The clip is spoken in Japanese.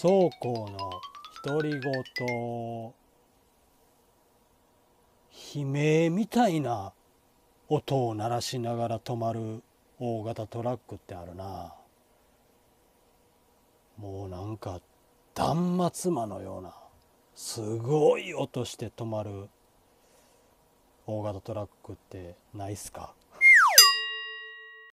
倉庫の独り言悲鳴みたいな音を鳴らしながら止まる大型トラックってあるなもうなんか断末魔のようなすごい音して止まる大型トラックってないっすか